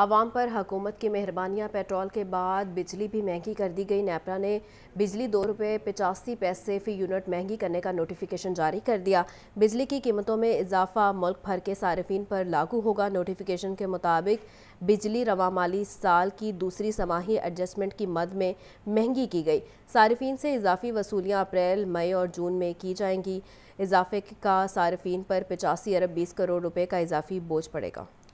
आवाम पर हकूमत की मेहरबानियाँ पेट्रोल के बाद बिजली भी महंगी कर दी गई नेपरा ने बिजली दो रुपये पचासी पैसे फी यूनिट महंगी करने का नोटिफिकेशन जारी कर दिया बिजली की कीमतों में इजाफा मुल्क भर के सार्फिन पर लागू होगा नोटिफिकेशन के मुताबिक बिजली रवा माली साल की दूसरी समाही एडजस्टमेंट की मद में महंगी की गई सार्फिन से इजाफी वसूलियाँ अप्रैल मई और जून में की जाएंगी इजाफे का सार्फिन पर पचासी अरब बीस करोड़ रुपये का इजाफी बोझ पड़ेगा